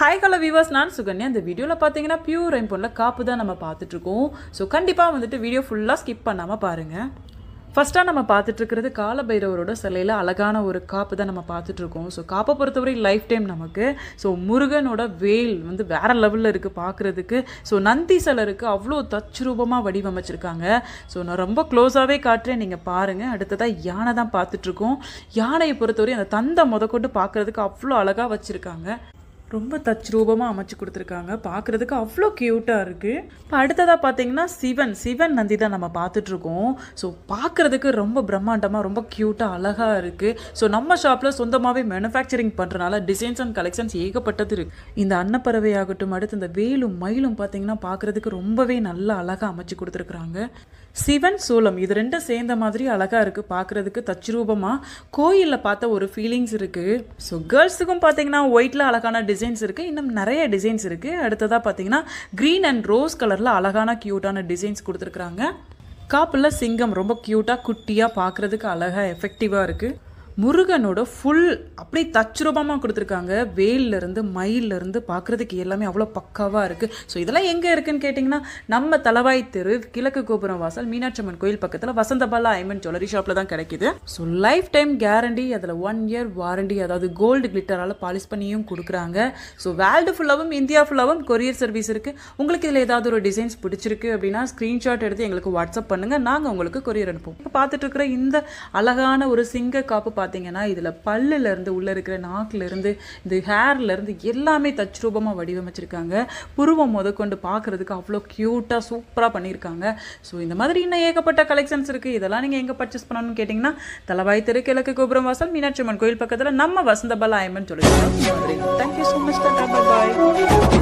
hi கால viewers நான் சுகன்யா இந்த வீடியோவில் பார்த்தீங்கன்னா பியூர் ரைம் பொண்ணில் காப்பு தான் நம்ம பார்த்துட்ருக்கோம் ஸோ கண்டிப்பாக வந்துட்டு வீடியோ ஃபுல்லாக ஸ்கிப் பண்ணாமல் பாருங்கள் ஃபஸ்ட்டாக நம்ம பார்த்துட்ருக்கிறது காலபைரவரோட சிலையில் அழகான ஒரு காப்பு தான் நம்ம பார்த்துட்ருக்கோம் ஸோ காப்பை பொறுத்தவரை லைஃப் டைம் நமக்கு ஸோ முருகனோட வேல் வந்து வேறு லெவலில் இருக்குது பார்க்குறதுக்கு ஸோ நந்தி சிலருக்கு அவ்வளோ தச்சுரூபமாக வடிவமைச்சிருக்காங்க ஸோ நான் ரொம்ப க்ளோஸாகவே காட்டுறேன் நீங்கள் பாருங்கள் அடுத்ததாக யானை தான் பார்த்துட்ருக்கோம் யானையை பொறுத்தவரை அந்த தந்தை கொண்டு பார்க்குறதுக்கு அவ்வளோ அழகாக வச்சுருக்காங்க ரொம்ப ரூபமாக அமைச்சு கொடுத்துருக்காங்க பார்க்குறதுக்கு அவ்வளோ க்யூட்டாக இருக்குது இப்போ அடுத்ததாக பார்த்தீங்கன்னா சிவன் சிவன் நந்தி தான் நம்ம பார்த்துட்ருக்கோம் ஸோ பார்க்குறதுக்கு ரொம்ப பிரம்மாண்டமாக ரொம்ப க்யூட்டாக அழகாக இருக்குது ஸோ நம்ம ஷாப்பில் சொந்தமாகவே மேனுஃபேக்சரிங் பண்ணுறனால டிசைன்ஸ் அண்ட் கலெக்ஷன்ஸ் ஏகப்பட்டது இருக்குது இந்த அன்னப்பறவை ஆகட்டும் அடுத்து இந்த வேலும் மயிலும் பார்த்தீங்கன்னா பார்க்குறதுக்கு ரொம்பவே நல்லா அழகாக அமைச்சு கொடுத்துருக்குறாங்க சிவன் சூலம் இது ரெண்டும் சேர்ந்த மாதிரி அழகாக இருக்குது பார்க்குறதுக்கு தச்சுரூபமாக கோயிலில் பார்த்த ஒரு ஃபீலிங்ஸ் இருக்குது ஸோ கேர்ள்ஸுக்கும் பார்த்தீங்கன்னா ஒயிட்டில் அழகான டிசைன்ஸ் இருக்குது இன்னும் நிறைய டிசைன்ஸ் இருக்குது அடுத்ததாக பார்த்தீங்கன்னா க்ரீன் அண்ட் ரோஸ் கலரில் அழகான க்யூட்டான டிசைன்ஸ் கொடுத்துருக்குறாங்க காப்பில் சிங்கம் ரொம்ப க்யூட்டாக குட்டியாக பார்க்குறதுக்கு அழகாக எஃபெக்டிவாக இருக்குது முருகனோட ஃபுல் அப்படியே தச்சுரூபமாக கொடுத்துருக்காங்க வேல்லேருந்து மயிலிருந்து பார்க்குறதுக்கு எல்லாமே அவ்வளோ பக்காவாக இருக்குது ஸோ இதெல்லாம் எங்கே இருக்குதுன்னு கேட்டிங்கன்னா நம்ம தலவாய் தெரு கிழக்கு கோபுரம் வாசல் மீனாட்சம்மன் கோயில் பக்கத்தில் வசந்தபாலா ஐமன் ஜுவல்லரி ஷாப்பில் தான் கிடைக்கிது ஸோ லைஃப் டைம் கேரண்டி அதில் ஒன் இயர் வாரண்டி அதாவது கோல்டு கிளிட்டரால் பாலிஷ் பண்ணியும் கொடுக்குறாங்க ஸோ வேர்ல்டு ஃபுல்லாகவும் இந்தியா ஃபுல்லாகவும் கொரியர் சர்வீஸ் இருக்குது உங்களுக்கு இதில் ஏதாவது ஒரு டிசைன்ஸ் பிடிச்சிருக்கு அப்படின்னா ஸ்க்ரீன்ஷாட் எடுத்து எங்களுக்கு வாட்ஸ்அப் பண்ணுங்கள் நாங்கள் உங்களுக்கு கொரியர் அனுப்புவோம் இப்போ பார்த்துட்டு இருக்கிற இந்த அழகான ஒரு சிங்க காப்பு பார்த்து பார்த்தீங்கன்னா இதில் பல்லுலேருந்து உள்ளே இருக்கிற நாக்குலேருந்து இந்த ஹேர்லேருந்து எல்லாமே தச்சுரூபமாக வடிவமைச்சிருக்காங்க புருவம் முதற்கொண்டு பார்க்குறதுக்கு அவ்வளோ க்யூட்டாக சூப்பராக பண்ணியிருக்காங்க ஸோ இந்த மாதிரி இன்னும் ஏகப்பட்ட கலெக்ஷன்ஸ் இருக்குது இதெல்லாம் நீங்கள் எங்கே பர்ச்சேஸ் பண்ணணும்னு கேட்டிங்கன்னா தலைவாய் தெரு கிழக்கு கோபுரம் வாசல் மீனாட்சி அம்மன் கோயில் பக்கத்தில் நம்ம வசந்தபலாயம்மன் சொல்லிட்டு சொல்லிக்கிறோம் தேங்க்யூ ஸோ மச் பாய்